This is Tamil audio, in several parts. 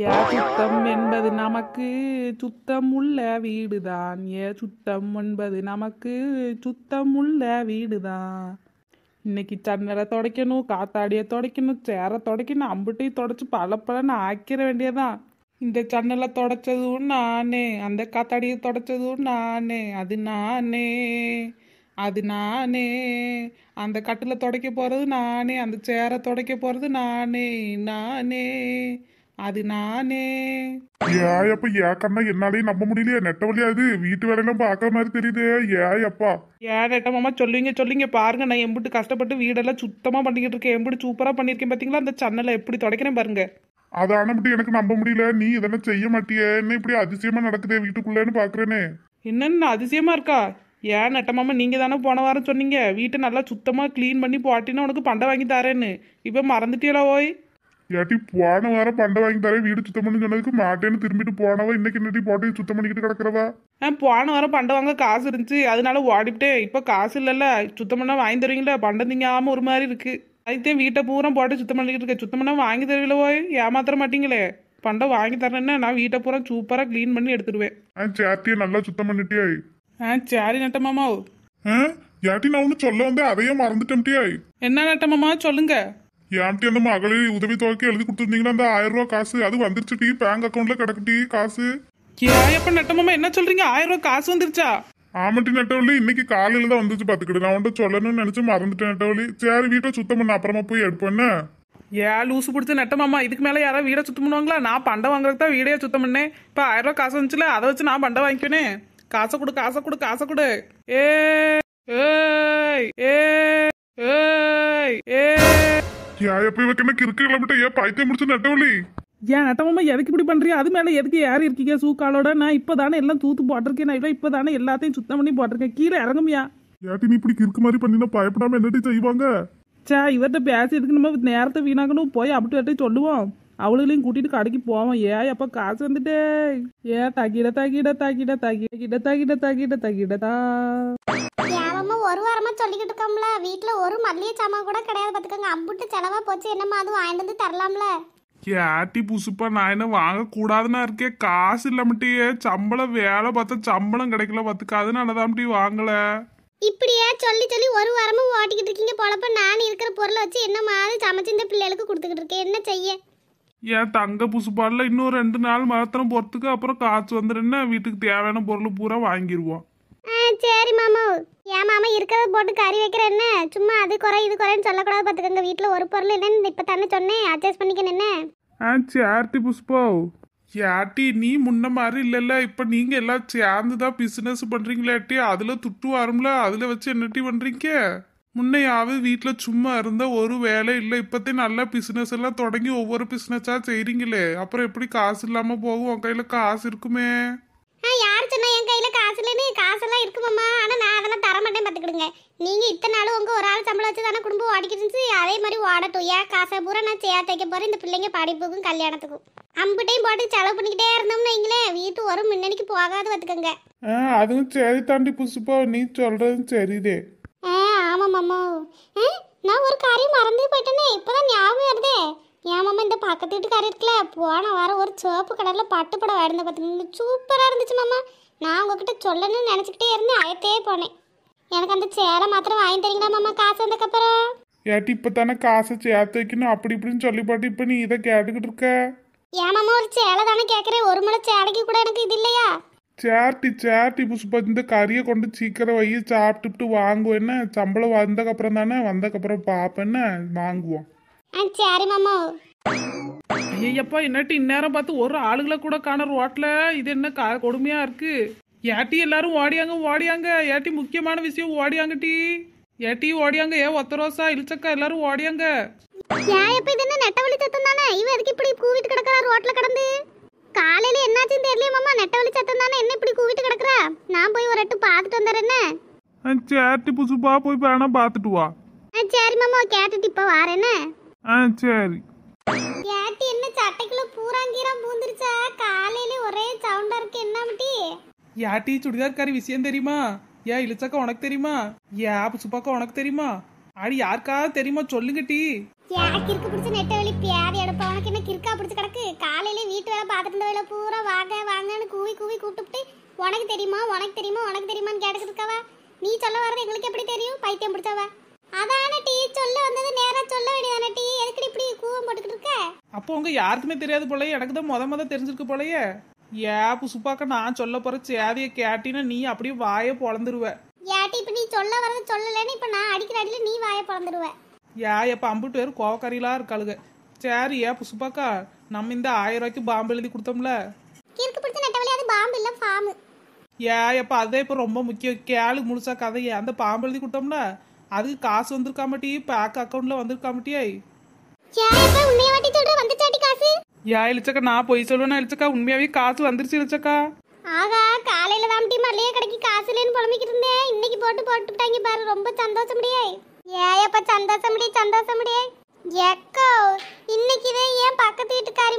ஏ சுத்தம் என்பது நமக்கு சுத்தம் உள்ள வீடுதான் ஏ சுத்தம் என்பது நமக்கு சுத்தம் உள்ள வீடுதான் இன்னைக்கு சன்னரை துடைக்கணும் காத்தாடிய துடைக்கணும் சேரை துடைக்கணும் அம்புட்டையும் தொடச்சு பல பலன்னு ஆக்கிற வேண்டியதான் இந்த சன்னலை தொடச்சதும் நானே அந்த காத்தாடியை தொடச்சதும் நானே அது நானே அது நானே அந்த கட்டில் துடைக்க போகிறது நானே அந்த சேரை துடைக்க போகிறது நானே நானே அது நானே ஏ அப்ப கண்ணா என்னாலே நம்ப முடியலையா நெட்ட வழியா இது வீட்டு வேலையெல்லாம் பாக்குற மாதிரி தெரியுது ஏ அப்பா ஏ நெட்ட மாமா சொல்லுங்க சொல்லுங்க பாருங்க நான் எம்பிட்டு கஷ்டப்பட்டு வீடெல்லாம் சுத்தமா பண்ணிக்கிட்டு இருக்கேன் எம்பிட்டு சூப்பரா பண்ணிருக்கேன் பாத்தீங்களா அந்த சன்னலை எப்படி தொடக்கிறேன் பாருங்க அதான மட்டும் எனக்கு நம்ப முடியல நீ இதெல்லாம் செய்ய மாட்டியே என்ன இப்படி அதிசயமா நடக்குதே வீட்டுக்குள்ளேன்னு பாக்குறேனே என்னன்னு அதிசயமா இருக்கா ஏன் நட்டமாமா நீங்கள் தானே போன வாரம் சொன்னீங்க வீட்டை நல்லா சுத்தமாக க்ளீன் பண்ணி போட்டினா உனக்கு பண்டை வாங்கி தரேன்னு இப்போ மறந்துட்டீங்களா ஓய் ஏட்டி போன வாரம் பண்டை வாங்கி தரேன் வீடு சுத்தம் பண்ணு சொன்னதுக்கு மாட்டேன்னு திரும்பிட்டு போனவா இன்னைக்கு என்னடி போட்டு சுத்தம் பண்ணிக்கிட்டு கிடக்கிறவா போன வாரம் பண்டை வாங்க காசு இருந்துச்சு அதனால ஓடிவிட்டேன் இப்போ காசு இல்லைல்ல சுத்தம் பண்ணா வாங்கி தருவீங்களா பண்டை திங்காம ஒரு மாதிரி இருக்கு அதுக்கே வீட்டை பூரா போட்டு சுத்தம் பண்ணிக்கிட்டு இருக்கேன் சுத்தம் பண்ணா வாங்கி தருவீங்களோ ஏமாத்திர மாட்டீங்களே பண்டை வாங்கி தரேன்னா நான் வீட்டை பூரா சூப்பராக க்ளீன் பண்ணி எடுத்துருவேன் ஆ சேத்தியை நல்லா சுத்தம் பண்ணிட்டியா ஆ சரி நட்ட மாமாவோ ஆ யாட்டி நான் ஒன்று சொல்ல வந்து அதையே மறந்துட்டேன்ட்டியா என்ன நட்ட மாமா சொல்லுங்க ஏன்ட்டி அந்த மகளிர் உதவி தொகைக்கு எழுதி கொடுத்துருந்தீங்கன்னா அந்த ஆயிரம் ரூபா காசு அது வந்துருச்சு டீ பேங்க் அக்கௌண்ட்ல கிடக்குட்டி காசு ஏப்பா நட்டமாமா என்ன சொல்றீங்க ஆயிரம் ரூபா காசு வந்துருச்சா ஆமாட்டி நெட்டவழி இன்னைக்கு காலையில தான் வந்துச்சு பாத்துக்கிட்டு நான் உன்ட்ட சொல்லணும்னு நினைச்சு மறந்துட்டேன் நெட்டவழி சரி வீட்டை சுத்தம் பண்ண அப்புறமா போய் எடுப்பேன் ஏ லூசு பிடிச்ச நெட்டமாமா இதுக்கு மேல யாராவது வீடை சுத்தம் பண்ணுவாங்களா நான் பண்டை வாங்குறதுக்கு தான் வீடே சுத்தம் பண்ணேன் இப்போ ஆயிரம் ரூபா காசு வந்துச்சுல அதை வச்சு நான் பண்டை வாங்கிக்கினேன் காசை கொடு காசை கொடு காசை கொடு ஏ ஏய் ஏ ஏய் ஏ ஏன் எப்ப இவக்கு என்ன கிறுக்கு கிளம்பிட்ட ஏன் பைத்தியம் முடிச்சு நட்டவழி ஏன் நட்டமாமா எதுக்கு இப்படி பண்றியா அது மேல எதுக்கு யார் இருக்கீங்க சூக்காலோட நான் இப்பதானே எல்லாம் தூத்து போட்டிருக்கேன் நான் இப்பதானே எல்லாத்தையும் சுத்தம் பண்ணி போட்டிருக்கேன் கீழே இறங்குமியா ஏட்டி நீ இப்படி கிறுக்கு மாதிரி பண்ணினா பயப்படாம என்னட்டி செய்வாங்க சா இவர்கிட்ட பேசியதுக்கு நம்ம நேரத்தை வீணாக்கணும் போய் அப்படி அப்படிட்டு சொல்லுவோம் அவளுகளையும் கூட்டிட்டு கடைக்கு போவோம் ஏ அப்ப காசு வந்துட்டே ஏ தகிட தகிட தகிட தகிட தகிட தகிட தகிட தகிடதா ஒரு வாரமாக சொல்லிக்கிட்டு இருக்கோம்ல வீட்டில் ஒரு மல்லிகை சாமான் கூட கிடையாது பார்த்துக்கோங்க அம்புட்டு செலவா போச்சு என்னம்மா அது வாங்கிட்டு வந்து தரலாம்ல ஏட்டி புசுப்பா நான் என்ன கூடாதுன்னா இருக்கே காசு இல்லாமட்டியே சம்பளம் வேலை பார்த்தா சம்பளம் கிடைக்கல பார்த்துக்க அதனாலதான் வாங்கல இப்படியே சொல்லி சொல்லி ஒரு வாரமும் ஓட்டிக்கிட்டு இருக்கீங்க போலப்ப நான் இருக்கிற பொருளை வச்சு என்ன மாதிரி சமைச்சு இந்த பிள்ளைகளுக்கு கொடுத்துக்கிட்டு இருக்கேன் என்ன செய்ய ஏன் தங்க புசுப்பாடில் இன்னும் ரெண்டு நாள் மாத்திரம் பொறுத்துக்கு அப்புறம் காசு வந்துடுன்னா வீட்டுக்கு தேவையான பொருள் பூரா வாங்கிடுவோம் சரி மாமா ஏன் மாமா இருக்கிறத போட்டு கறி வைக்கிறேன் என்ன சும்மா அது குறை இது குறைன்னு சொல்லக்கூடாது பார்த்துக்கங்க வீட்டில் ஒரு பொருள் இல்லைன்னு இப்போ தானே சொன்னேன் அட்ஜஸ்ட் பண்ணிக்கணும் என்ன ஆ ஆர்த்தி புஷ்பா ஏட்டி நீ முன்ன மாதிரி இல்லைல்ல இப்போ நீங்கள் எல்லாம் சேர்ந்து தான் பிஸ்னஸ் பண்ணுறீங்களாட்டி அதில் துட்டு வரும்ல அதில் வச்சு என்னட்டி பண்ணுறீங்க முன்னையாவது வீட்டில் சும்மா இருந்தால் ஒரு வேலை இல்லை இப்போத்தையும் நல்லா பிஸ்னஸ் எல்லாம் தொடங்கி ஒவ்வொரு பிஸ்னஸாக செய்கிறீங்களே அப்புறம் எப்படி காசு இல்லாமல் போகும் உன் கையில் காசு இருக்குமே யார் சொன்னா என் கையில காசு இல்லைன்னு காசெல்லாம் இருக்குமாம்மா ஆனால் ஆனா நான் அதெல்லாம் தர மாட்டேன் பாத்துக்கிடுங்க நீங்க இத்தனை நாளும் உங்க ஒரு ஆள் சம்பளம் வச்சு தானே குடும்பம் ஓடிக்கிட்டு இருந்துச்சு அதே மாதிரி ஓடட்டும் ஏன் காசை பூரா நான் செய்யா தைக்க போறேன் இந்த பிள்ளைங்க படிப்புக்கும் கல்யாணத்துக்கும் அம்புட்டையும் போட்டு செலவு பண்ணிக்கிட்டே இருந்தோம்னு வைங்களேன் வீட்டு ஒரு முன்னணிக்கு போகாது பாத்துக்கங்க அதுவும் சரி தாண்டி புதுசுப்பா நீ சொல்றதும் சரிதே ஆமா மாமா நான் ஒரு காரியம் மறந்து போயிட்டேனே இப்பதான் ஞாபகம் வருதே என் மாமா இந்த பக்கத்து வீட்டுக்காரர் இருக்கல போன வாரம் ஒரு சிவப்பு கடலில் பட்டு படம் வாடிந்த பார்த்துக்கோங்க சூப்பராக இருந்துச்சு மாமா நான் உங்ககிட்ட சொல்லணும்னு நினச்சிக்கிட்டே இருந்து அயத்தே போனேன் எனக்கு அந்த சேலை மாத்திரம் வாங்கி தரீங்களா மாமா காசு வந்ததுக்கப்புறம் ஏட்டி இப்போ தானே காசை சேர்த்து வைக்கணும் அப்படி இப்படின்னு சொல்லி பாட்டு இப்போ நீ இதை கேட்டுக்கிட்டு இருக்க மாமா ஒரு சேலை தானே கேட்குறேன் ஒரு முளை சேலைக்கு கூட எனக்கு இது இல்லையா சேர்ட்டி சேர்த்தி புஷ்பா இந்த கறியை கொண்டு சீக்கிரம் வை சாப்பிட்டுட்டு வாங்குவேன்னு சம்பளம் வந்ததுக்கப்புறம் தானே வந்ததுக்கப்புறம் பார்ப்பேன்னு வாங்குவோம் ஆ சரி மாமா ஐயப்பா என்னட்டு இந்நேரம் பார்த்து ஒரு ஆளுகளை கூட காண ரோட்ல இது என்ன கா- கொடுமையா இருக்கு ஏட்டி எல்லாரும் ஓடியாங்க ஓடியாங்க ஏட்டி முக்கியமான விஷயம் ஓடியாங்கட்டி ஏட்டி ஓடியாங்க ஏ ஒத்தரோசா இழிச்சக்கா எல்லாரும் ஓடியாங்க ஏன் இப்ப இது என்ன நெட்ட வழி சத்தம் தானே இவன் இப்படி கூவிட்டு கிடக்குறா ரோட்ல கிடந்து காலையில என்னாச்சுன்னு தெரியல மாமா நெட்ட வழி சத்தம் என்ன இப்படி கூவிட்டு கிடக்குறா நான் போய் ஒரு எட்டு பார்த்துட்டு வந்துடுறேன் என்ன? ചേട്ടി പുസുപ്പാ പോയി വേണം ஆ சரி மாமா கேட்டுட்டு இப்போ வாரேன்னு ஆ சரி ஏட்டி என்ன சட்டைக்குள்ள பூராங்கீரம் பூந்துருச்சா காலையில ஒரே சவுண்டா இருக்கு என்ன மட்டி சுடிதார் சுடிதார்காரி விஷயம் தெரியுமா ஏன் இழுச்சக்கா உனக்கு தெரியுமா ஏன் ஆப்பு சுப்பாக்கா உனக்கு தெரியுமா அடி யாருக்காவது தெரியுமா சொல்லுங்க டி ஏன் கிறுக்கு பிடிச்ச நெட்ட வழி பேதி எடுப்பா உனக்கு என்ன கிறுக்கா பிடிச்சு கிடக்கு காலையில வீட்டு வேலை பார்த்துட்டு இருந்த வேலை பூரா வாங்க வாங்கன்னு கூவி கூவி கூப்பிட்டு உனக்கு தெரியுமா உனக்கு தெரியுமா உனக்கு தெரியுமான்னு கேட்டுக்கிட்டு இருக்காவா நீ சொல்ல வர்றது எங்களுக்கு எப்படி தெரியும் பைத்தியம் பிடிச்சவா அதான டீ சொல்ல வந்தது நேரா சொல்ல வேண்டியதான டீ எதுக்கு இப்படி கூவம் போட்டுக்கிட்டு இருக்க அப்போ உங்க யாருக்குமே தெரியாது போலயே எனக்கு தான் முத முத தெரிஞ்சிருக்கு போலயே ஏ புசுப்பாக்க நான் சொல்ல போற சேதிய கேட்டினா நீ அப்படியே வாய பொழந்துருவ ஏட்டி இப்ப நீ சொல்ல வரது சொல்லலன்னு இப்ப நான் அடிக்கிற அடியில நீ வாய பொழந்துருவ ஏ எப்ப அம்புட்டு வேறு கோவக்கறிலா இருக்காளுங்க சரி ஏ புசுப்பாக்கா நம்ம இந்த ஆயிரம் ரூபாய்க்கு பாம்பு எழுதி கொடுத்தோம்ல கிறுக்கு பிடிச்ச நெட்டவழி அது பாம்பு இல்ல பாம்பு ஏ எப்ப அதே இப்ப ரொம்ப முக்கியம் கேளு முழுசா கதையே அந்த பாம்பு எழுதி கொடுத்தோம்ல அது காசு வந்திருக்காமட்டி பேக் அக்கௌண்ட்ல வந்திருக்காமட்டியே யா இழிச்சக்கா நான் பொய் சொல்லுவேன் இழிச்சக்கா உண்மையாவே காசு வந்துருச்சு இழிச்சக்கா ஆகா காலையில தான் டீ மல்லிகை கடைக்கு காசு இல்லைன்னு புலம்பிக்கிட்டு இருந்தேன் இன்னைக்கு போட்டு போட்டுட்டாங்க பாரு ரொம்ப சந்தோஷம் முடியே ஏயப்பா சந்தோஷம் முடியே சந்தோஷம் முடியே எக்கோ இன்னைக்கு தான் ஏன் பக்கத்து வீட்டுக்காரி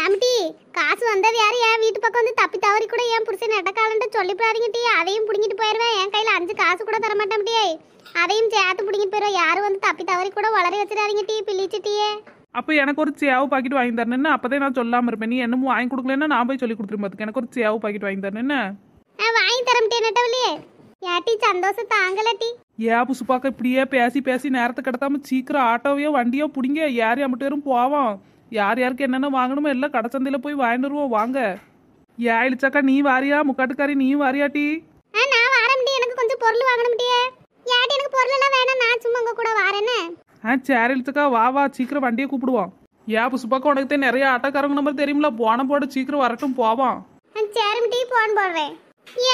ஏம்டி காசு வந்தது யாரு என் வீட்டு பக்கம் வந்து தப்பி தவறி கூட என் புருஷன் நடக்காலன்ட்டு சொல்லி பாருங்கட்டி அதையும் பிடிங்கிட்டு போயிடுவேன் என் கையில் அஞ்சு காசு கூட தர தரமாட்டேன்டியே அதையும் சேர்த்து பிடிங்கிட்டு போயிடுவோம் யாரும் வந்து தப்பி தவறி கூட வளர வச்சிடாதீங்க டீ பிள்ளிச்சிட்டியே அப்போ எனக்கு ஒரு சேவ் பாக்கெட் வாங்கி தரணும்னு அப்போதே நான் சொல்லாமல் இருப்பேன் நீ என்னமோ வாங்கி கொடுக்கலன்னா நான் போய் சொல்லி கொடுத்துருப்பேன் எனக்கு ஒரு சேவ் பாக்கெட் வாங்கி தரணுன்னு வாங்கி தரமுட்டேன்ட்டவளே ஏட்டி சந்தோஷம் தாங்கலட்டி ஏ புசுப்பாக்க இப்படியே பேசி பேசி நேரத்தை கிடத்தாம சீக்கிரம் ஆட்டோவையோ வண்டியோ பிடிங்க யாரையும் மட்டும் போவோம் யார் யாருக்கு என்னென்ன வாங்கணுமோ எல்லாம் கடைச்சந்தையில் போய் வாங்கிடுவோம் வாங்க ஏ இழிச்சாக்கா நீ வாரியா முக்காட்டுக்காரி நீ வாரியாட்டி நான் வாரம்டி எனக்கு கொஞ்சம் பொருள் வாங்கணும்டியே யாட்டி எனக்கு பொருள் எல்லாம் வேணாம் நான் சும்மா உங்க கூட வாரேன்னு ஆ சேர் இழுத்துக்கா வா வா சீக்கிரம் வண்டியை கூப்பிடுவோம் ஏ புசுப்பாக்கா உனக்கு தான் நிறைய ஆட்டோக்காரங்க நம்பர் தெரியுமில போன போட சீக்கிரம் வரட்டும் போவோம் சேரும் டீ போன் போடுவேன்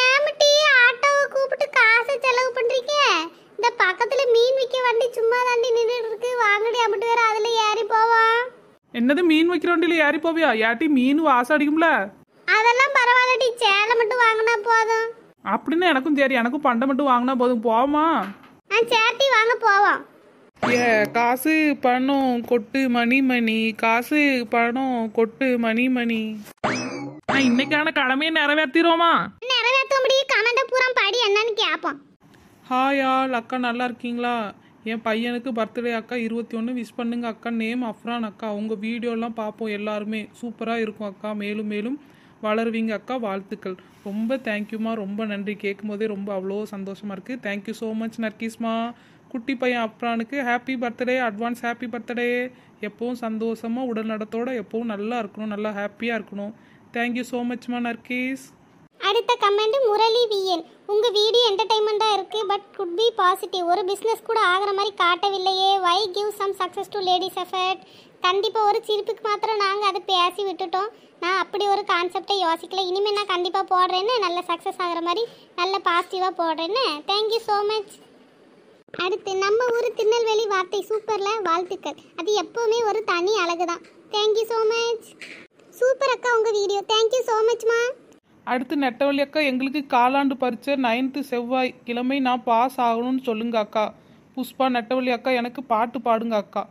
ஏன் டீ ஆட்டோவை கூப்பிட்டு காசு செலவு பண்றீங்க இந்த பக்கத்துல மீன் விற்க வண்டி சும்மா தாண்டி நின்றுட்டு இருக்கு வாங்கடி அப்படி வேற அதுல ஏறி போவோம் என்னது மீன் வைக்கிற வண்டியில ஏறி போவியா யாட்டி மீன் வாசம் அடிக்கும்ல அதெல்லாம் பரவாயில்ல டி சேலை மட்டும் வாங்கினா போதும் அப்படின்னு எனக்கும் சரி எனக்கும் பண்டை மட்டும் வாங்கினா போதும் போமா ஆ சேட்டி வாங்க போவோம் ஏ காசு பணம் கொட்டு மணி மணி காசு பணம் கொட்டு மணி மணி ஆ, இன்னைக்கான கடமையை நிறைவேற்றிடுவோமா நிறைவேற்ற முடியும் கமெண்ட்டை பூரா பாடி என்னன்னு கேப்போம் ஹாய் ஆல் அக்கா நல்லா இருக்கீங்களா என் பையனுக்கு பர்த்டே அக்கா இருபத்தி ஒன்று விஷ் பண்ணுங்க அக்கா நேம் அஃப்ரான் அக்கா உங்கள் வீடியோலாம் பார்ப்போம் எல்லாருமே சூப்பராக இருக்கும் அக்கா மேலும் மேலும் வளருவீங்க அக்கா வாழ்த்துக்கள் ரொம்ப தேங்க்யூமா ரொம்ப நன்றி கேட்கும் போதே ரொம்ப அவ்வளோ சந்தோஷமாக இருக்குது தேங்க்யூ ஸோ மச் நர்கீஸ்மா குட்டி பையன் அப்ரானுக்கு happy birthday advance happy birthday எப்பவும் சந்தோஷமாக உடல்நடத்தோடு எப்பவும் நல்லா இருக்கணும் நல்லா ஹாப்பியாக இருக்கணும் தேங்க்யூ ஸோ மச்மா நர்கீஸ் அடுத்த கமெண்ட் முரளி விஎன் உங்கள் வீடியோ என்டர்டைன்மெண்ட்டாக இருக்குது பட் குட் பி பாசிட்டிவ் ஒரு பிஸ்னஸ் கூட ஆகிற மாதிரி காட்டவில்லையே why give some success to ladies effort கண்டிப்பாக ஒரு சிரிப்புக்கு மாத்திரம் நாங்கள் அதை பேசி விட்டுட்டோம் நான் அப்படி ஒரு கான்செப்டை யோசிக்கல இனிமேல் நான் கண்டிப்பாக போடுறேன்னு நல்ல சக்ஸஸ் ஆகிற மாதிரி நல்ல பாசிட்டிவாக போடுறேன்னு தேங்க்யூ ஸோ மச் அடுத்து நம்ம ஊர் திருநெல்வேலி வார்த்தை சூப்பரில் வாழ்த்துக்கள் அது எப்போவுமே ஒரு தனி அழகு தான் தேங்க்யூ ஸோ மச் சூப்பர் அக்கா உங்கள் வீடியோ தேங்க்யூ ஸோ மச்மா அடுத்து நெட்டவழி அக்கா எங்களுக்கு காலாண்டு பரீட்சை நைன்த்து செவ்வாய் கிழமை நான் பாஸ் ஆகணும்னு சொல்லுங்க அக்கா புஷ்பா நெட்டவழி அக்கா எனக்கு பாட்டு பாடுங்க அக்கா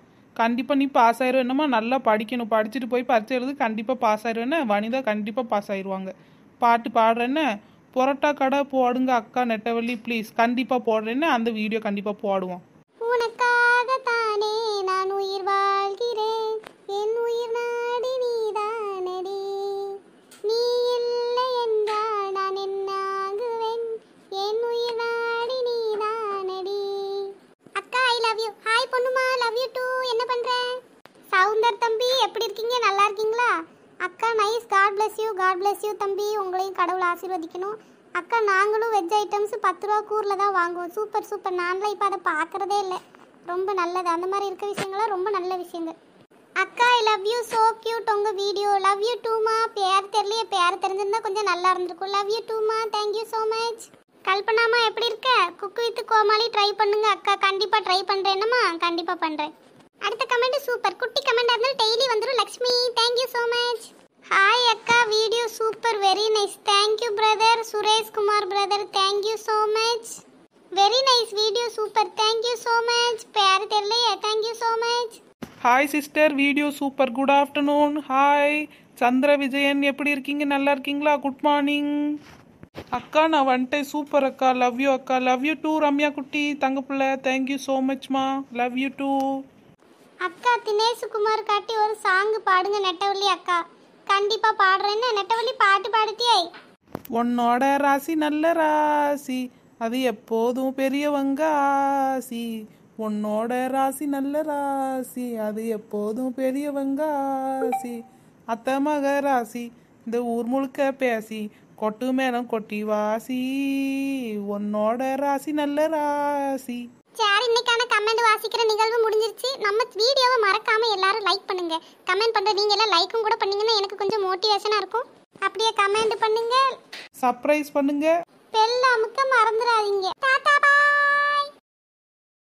கண்டிப்பாக நீ பாஸ் ஆயிரும் என்னம்மா நல்லா படிக்கணும் படிச்சுட்டு போய் பரிச்சை எழுது கண்டிப்பாக பாஸ் என்ன வனிதா கண்டிப்பாக பாஸ் ஆயிடுவாங்க பாட்டு பாடுறேன்னு புரோட்டா கடை போடுங்க அக்கா நெட்டவள்ளி ப்ளீஸ் கண்டிப்பாக போடுறேன்னு அந்த வீடியோ கண்டிப்பாக போடுவோம் உனக்கு பொண்ணுமா லவ் யூ டூ என்ன பண்ற சவுந்தர் தம்பி எப்படி இருக்கீங்க நல்லா இருக்கீங்களா அக்கா nice God bless you God bless you தம்பி உங்களையும் கடவுள் ஆசீர்வதிக்கணும் அக்கா நாங்களும் வெஜ் ஐட்டம்ஸ் பத்து ரூபா கூரில் தான் வாங்குவோம் சூப்பர் சூப்பர் நான்லாம் இப்போ அதை பார்க்குறதே இல்லை ரொம்ப நல்லது அந்த மாதிரி இருக்க விஷயங்கள்லாம் ரொம்ப நல்ல விஷயங்கள் அக்கா I love you so cute உங்கள் வீடியோ லவ் யூ டூமா பேர் தெரியலையே பேர் தெரிஞ்சிருந்தா கொஞ்சம் நல்லா இருந்திருக்கும் லவ் யூ டூமா தேங்க்யூ ஸோ மச் கல்பனாமா எப்படி இருக்க குக்கு வித் கோமாளி ட்ரை பண்ணுங்க அக்கா கண்டிப்பாக ட்ரை பண்ணுறேன்னுமா கண்டிப்பாக பண்ணுறேன் அடுத்த கமெண்ட் சூப்பர் குட்டி கமெண்ட் இருந்தாலும் டெய்லி வந்துடும் Lakshmi thank you so much hi அக்கா video super very nice thank you brother Suresh Kumar brother thank you so much very nice video super thank you so much பேர் தெரியலையே thank you so much hi sister video super good afternoon hi Chandra Vijayan எப்படி இருக்கீங்க நல்லா இருக்கீங்களா குட் மார்னிங் அக்கா நான் வந்துட்டேன் சூப்பர் அக்கா லவ் யூ அக்கா லவ் யூ டூ ரம்யா குட்டி தங்க பிள்ளை தேங்க்யூ ஸோ மச்மா லவ் யூ டூ அக்கா தினேஷ் குமார் காட்டி ஒரு சாங் பாடுங்க நெட்டவள்ளி அக்கா கண்டிப்பா பாடுறேன்னு நெட்டவள்ளி பாட்டு பாடுத்தியே உன்னோட ராசி நல்ல ராசி அது எப்போதும் பெரியவங்க ஆசி உன்னோட ராசி நல்ல ராசி அது எப்போதும் பெரியவங்க ஆசி மக ராசி இந்த ஊர் முழுக்க பேசி கொட்டு மேலும் கொட்டி வாசி உன்னோட ராசி நல்ல ராசி சார் இன்னைக்கான கமெண்ட் வாசிக்கிற நிகழ்வு முடிஞ்சிருச்சு நம்ம வீடியோவை மறக்காம எல்லாரும் லைக் பண்ணுங்க கமெண்ட் பண்ற நீங்க எல்லாம் லைக்கும் கூட பண்ணீங்கன்னா எனக்கு கொஞ்சம் மோட்டிவேஷனா இருக்கும் அப்படியே கமெண்ட் பண்ணுங்க சர்ப்ரைஸ் பண்ணுங்க பெல்லாமுக்க மறந்துடாதீங்க டாடா